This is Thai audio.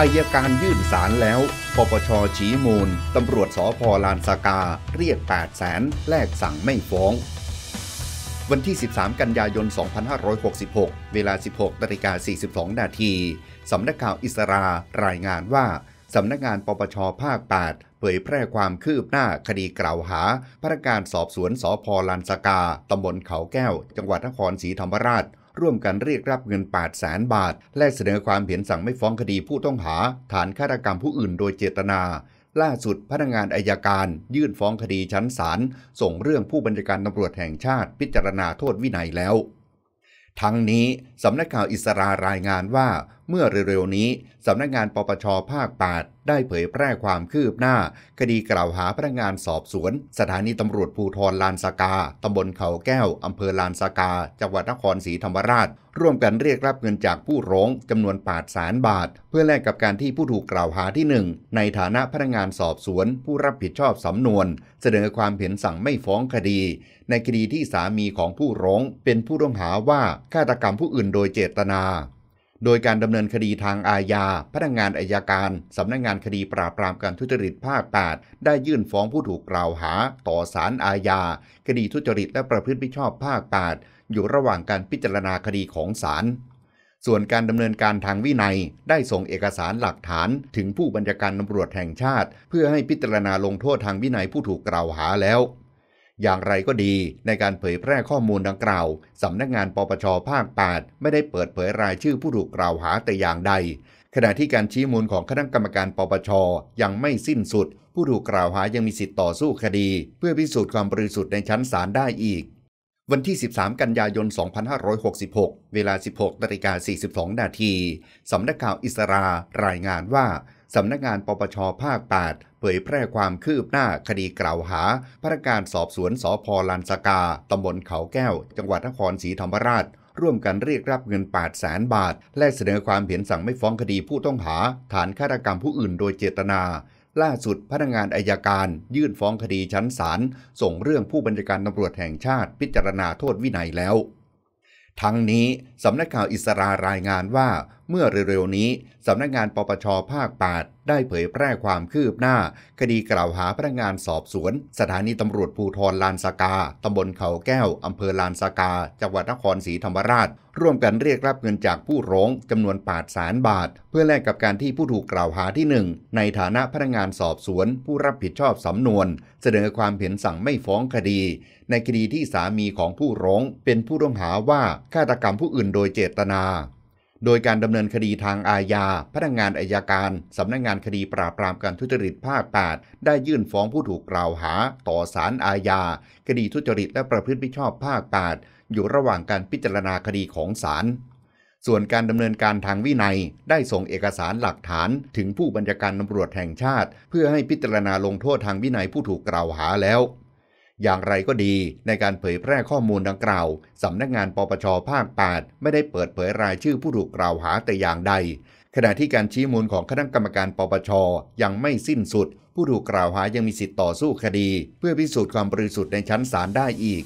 อายการยื่นสารแล้ว ปปชชี้มูล ตำรวจสอพอลานสากาเรียก8แสนแลกสั่งไม่ฟ้อง วันที่ 13 กันยายน 2566 เวลา 16นาฬิกา42 นาที สำนักข่าวอิสรา รายงานว่า สำนักงานปปชภาค 8 เผยแพร่ความคืบหน้าคดีกล่าวหาพนักงานสอบสวนสอพอลานสากา ตำบลเขาแก้ว จังหวัดนครศรีธรรมราชร่วมกันเรียกรับเงิน8 0ดแสนบาท และเสนอความเห็นสั่งไม่ฟ้องคดีผู้ต้องหา ฐานฆาตกรรมผู้อื่นโดยเจตนา ล่าสุด พนักงานอายการ ยื่นฟ้องคดีชั้นศาลส่งเรื่องผู้บัญชาการตำรวจแห่งชาติ พิจารณาโทษวินัยแล้ว ทั้งนี้สำนักข่าวอิสรารายงานว่าเมื่อเร็วๆนี้ สำนักงานปปชภาค 8 ได้เผยแพร่ความคืบหน้า คดีกล่าวหาพนักงานสอบสวน สถานีตำรวจภูทรลานสากา ตำบลเขาแก้ว อำเภอลานสากา จังหวัดนครศรีธรรมราช ร่วมกันเรียกรับเงินจากผู้ร้องจำนวน8แสนบาท เพื่อแลกกับการที่ผู้ถูกกล่าวหาที่ 1 ในฐานะพนักงานสอบสวน ผู้รับผิดชอบสำนวน เสนอความเห็นสั่งไม่ฟ้องคดี ในคดีที่สามีของผู้ร้องเป็นผู้ต้องหาว่าฆาตกรรมผู้อื่นโดยเจตนาโดยการดำเนินคดีทางอาญา พนักงานอายการสำนักงงานคดีปราบปรามการทุจริตภาค8ได้ยื่นฟ้องผู้ถูกกล่าวหา ต่อศาลอาญา คดีทุจริตและประพฤติมิชอบภาค8อยู่ระหว่างการพิจารณาคดีของศาล ส่วนการดำเนินการทางวินัยได้ส่งเอกสารหลักฐานถึงผู้บัญชาการตำรวจแห่งชาติ เพื่อให้พิจารณาลงโทษทางวินัยผู้ถูกกล่าวหาแล้วอย่างไรก็ดีในการเผยแพร่ข้อมูลดังกล่าวสำนักงานปปชภาค8ไม่ได้เปิดเผยรายชื่อผู้ถูกกล่าวหาแต่อย่างใด ขณะที่การชี้มูลของคณะกรรมการปปช ยังไม่สิ้นสุด ผู้ถูกกล่าวหายังมีสิทธิ์ต่อสู้คดี เพื่อพิสูจน์ความบริสุทธิ์ในชั้นศาลได้อีก วันที่ 13 กันยายน 2566 เวลา 16นาฬิกา42นาทีสำนักข่าวอิสรารายงานว่าสำนักงานปปชภาค 8 เผยแพร่ความคืบหน้าคดีกล่าวหา พนักงานสอบสวนสพลานสกา ตำบลเขาแก้ว จังหวัดนครศรีธรรมราช ร่วมกันเรียกรับเงิน8 0 0แสนบาท และเสนอความเห็นสั่งไม่ฟ้องคดีผู้ต้องหา ฐานฆาตกรรมผู้อื่นโดยเจตนา ล่าสุด พนักงานอายการยื่นฟ้องคดีชั้นศาลส่งเรื่องผู้บัญชาการตำรวจแห่งชาติ พิจารณาโทษวินัยแล้ว ทั้งนี้สำนักข่าวอิสรารายงานว่าเมื่อเร็วๆนี้ สำนักงานปปชภาค8ได้เผยแพร่ความคืบหน้า คดีกล่าวหาพนักงานสอบสวน สถานีตำรวจภูทรลานสากา ตำบลเขาแก้ว อำเภอลานสากา จังหวัดนครศรีธรรมราช ร่วมกันเรียกรับเงินจากผู้ร้องจำนวน8แสนบาท เพื่อแลกกับการที่ผู้ถูกกล่าวหาที่ 1 ในฐานะพนักงานสอบสวน ผู้รับผิดชอบสำนวน เสนอความเห็นสั่งไม่ฟ้องคดี ในคดีที่สามีของผู้ร้องเป็นผู้ต้องหาว่าฆาตกรรมผู้อื่นโดยเจตนาโดยการดำเนินคดีทางอาญา พนักงานอายการสำนักงงานคดีปราบปรามการทุจริตภาค8ได้ยื่นฟ้องผู้ถูกกล่าวหา ต่อศาลอาญา คดีทุจริตและประพฤติมิชอบภาค8อยู่ระหว่างการพิจารณาคดีของศาลส่วนการดำเนินการทางวินัย ได้ส่งเอกสารหลักฐาน ถึงผู้บัญชาการตำรวจแห่งชาติ เพื่อให้พิจารณาลงโทษทางวินัยผู้ถูกกล่าวหาแล้วอย่างไรก็ดีในการเผยแพร่ข้อมูลดังกล่าว สำนักงานปปชภาค 8 ไม่ได้เปิดเผยรายชื่อผู้ถูกกล่าวหาแต่อย่างใด ขณะที่การชี้มูลของคณะกรรมการปปช ยังไม่สิ้นสุด ผู้ถูกกล่าวหายังมีสิทธิ์ต่อสู้คดี เพื่อพิสูจน์ความบริสุทธิ์ในชั้นศาลได้อีก